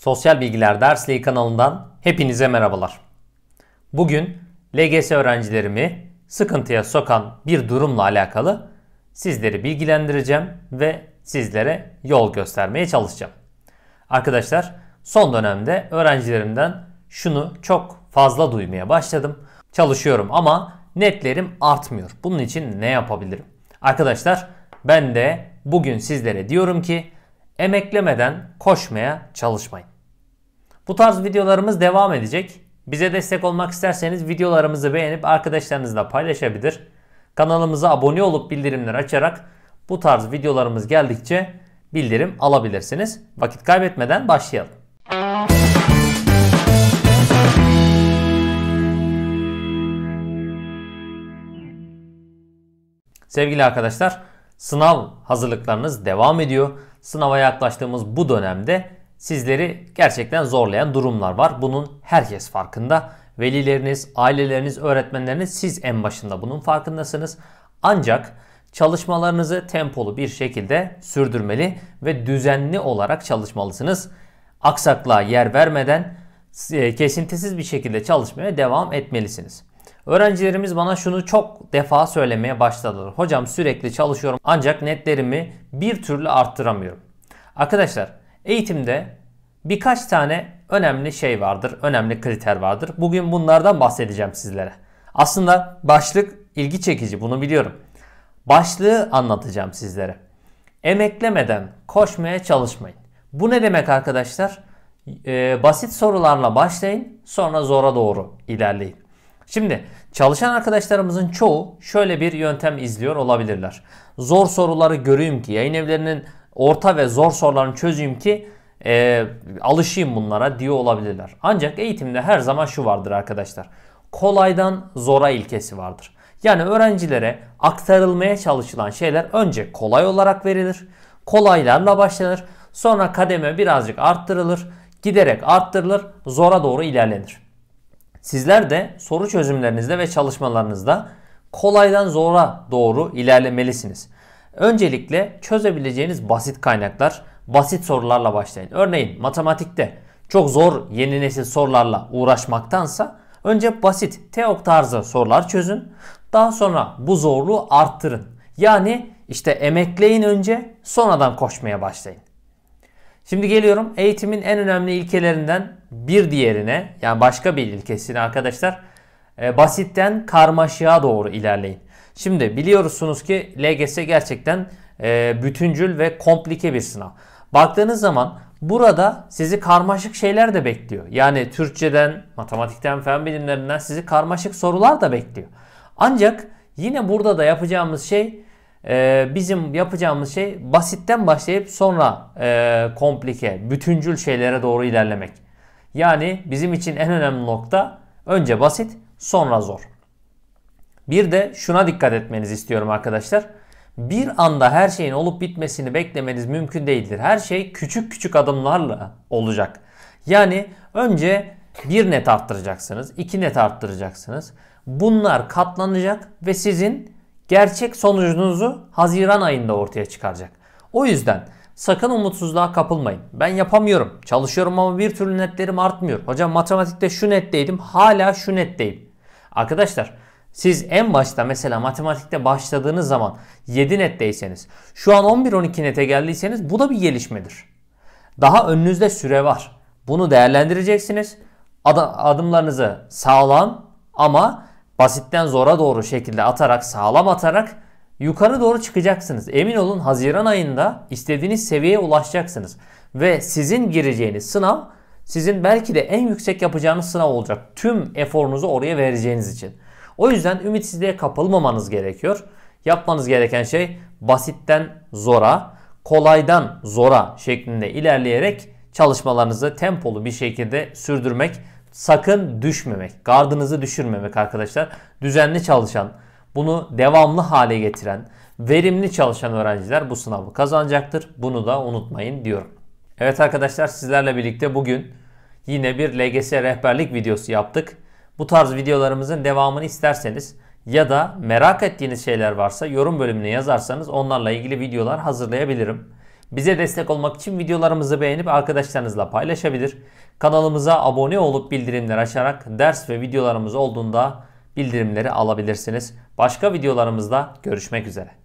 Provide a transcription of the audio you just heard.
Sosyal Bilgiler Dersliği kanalından hepinize merhabalar. Bugün LGS öğrencilerimi sıkıntıya sokan bir durumla alakalı sizleri bilgilendireceğim ve sizlere yol göstermeye çalışacağım. Arkadaşlar son dönemde öğrencilerimden şunu çok fazla duymaya başladım. Çalışıyorum ama netlerim artmıyor. Bunun için ne yapabilirim? Arkadaşlar ben de bugün sizlere diyorum ki emeklemeden koşmaya çalışmayın. Bu tarz videolarımız devam edecek. Bize destek olmak isterseniz videolarımızı beğenip arkadaşlarınızla paylaşabilir. Kanalımıza abone olup bildirimleri açarak bu tarz videolarımız geldikçe bildirim alabilirsiniz. Vakit kaybetmeden başlayalım. Sevgili arkadaşlar, Sınav hazırlıklarınız devam ediyor. Sınava yaklaştığımız bu dönemde sizleri gerçekten zorlayan durumlar var. Bunun herkes farkında. Velileriniz, aileleriniz, öğretmenleriniz siz en başında bunun farkındasınız. Ancak çalışmalarınızı tempolu bir şekilde sürdürmeli ve düzenli olarak çalışmalısınız. Aksaklığa yer vermeden e, kesintisiz bir şekilde çalışmaya devam etmelisiniz. Öğrencilerimiz bana şunu çok defa söylemeye başladılar. Hocam sürekli çalışıyorum ancak netlerimi bir türlü arttıramıyorum. Arkadaşlar eğitimde birkaç tane önemli şey vardır, önemli kriter vardır. Bugün bunlardan bahsedeceğim sizlere. Aslında başlık ilgi çekici bunu biliyorum. Başlığı anlatacağım sizlere. Emeklemeden koşmaya çalışmayın. Bu ne demek arkadaşlar? Ee, basit sorularla başlayın sonra zora doğru ilerleyin. Şimdi çalışan arkadaşlarımızın çoğu şöyle bir yöntem izliyor olabilirler. Zor soruları göreyim ki yayın evlerinin orta ve zor sorularını çözeyim ki e, alışayım bunlara diyor olabilirler. Ancak eğitimde her zaman şu vardır arkadaşlar. Kolaydan zora ilkesi vardır. Yani öğrencilere aktarılmaya çalışılan şeyler önce kolay olarak verilir. Kolaylarla başlanır. Sonra kademe birazcık arttırılır. Giderek arttırılır. Zora doğru ilerlenir. Sizler de soru çözümlerinizde ve çalışmalarınızda kolaydan zora doğru ilerlemelisiniz. Öncelikle çözebileceğiniz basit kaynaklar, basit sorularla başlayın. Örneğin matematikte çok zor yeni nesil sorularla uğraşmaktansa önce basit TEOK tarzı sorular çözün. Daha sonra bu zorluğu arttırın. Yani işte emekleyin önce sonradan koşmaya başlayın. Şimdi geliyorum eğitimin en önemli ilkelerinden bir diğerine yani başka bir ilkesine arkadaşlar e, basitten karmaşığa doğru ilerleyin. Şimdi biliyorsunuz ki LGS gerçekten e, bütüncül ve komplike bir sınav. Baktığınız zaman burada sizi karmaşık şeyler de bekliyor. Yani Türkçeden, matematikten, fen bilimlerinden sizi karmaşık sorular da bekliyor. Ancak yine burada da yapacağımız şey ee, bizim yapacağımız şey basitten başlayıp sonra e, komplike, bütüncül şeylere doğru ilerlemek. Yani bizim için en önemli nokta önce basit sonra zor. Bir de şuna dikkat etmenizi istiyorum arkadaşlar. Bir anda her şeyin olup bitmesini beklemeniz mümkün değildir. Her şey küçük küçük adımlarla olacak. Yani önce bir net arttıracaksınız, iki net arttıracaksınız. Bunlar katlanacak ve sizin gerçek sonucunuzu Haziran ayında ortaya çıkaracak. O yüzden sakın umutsuzluğa kapılmayın. Ben yapamıyorum. Çalışıyorum ama bir türlü netlerim artmıyor. Hocam matematikte şu netteydim hala şu netteyim. Arkadaşlar siz en başta mesela matematikte başladığınız zaman 7 netteyseniz şu an 11-12 nete geldiyseniz bu da bir gelişmedir. Daha önünüzde süre var. Bunu değerlendireceksiniz. Ad adımlarınızı sağlam ama basitten zora doğru şekilde atarak sağlam atarak yukarı doğru çıkacaksınız. Emin olun Haziran ayında istediğiniz seviyeye ulaşacaksınız. Ve sizin gireceğiniz sınav sizin belki de en yüksek yapacağınız sınav olacak. Tüm eforunuzu oraya vereceğiniz için. O yüzden ümitsizliğe kapılmamanız gerekiyor. Yapmanız gereken şey basitten zora, kolaydan zora şeklinde ilerleyerek çalışmalarınızı tempolu bir şekilde sürdürmek sakın düşmemek, gardınızı düşürmemek arkadaşlar. Düzenli çalışan, bunu devamlı hale getiren, verimli çalışan öğrenciler bu sınavı kazanacaktır. Bunu da unutmayın diyorum. Evet arkadaşlar sizlerle birlikte bugün yine bir LGS rehberlik videosu yaptık. Bu tarz videolarımızın devamını isterseniz ya da merak ettiğiniz şeyler varsa yorum bölümüne yazarsanız onlarla ilgili videolar hazırlayabilirim. Bize destek olmak için videolarımızı beğenip arkadaşlarınızla paylaşabilir. Kanalımıza abone olup bildirimleri açarak ders ve videolarımız olduğunda bildirimleri alabilirsiniz. Başka videolarımızda görüşmek üzere.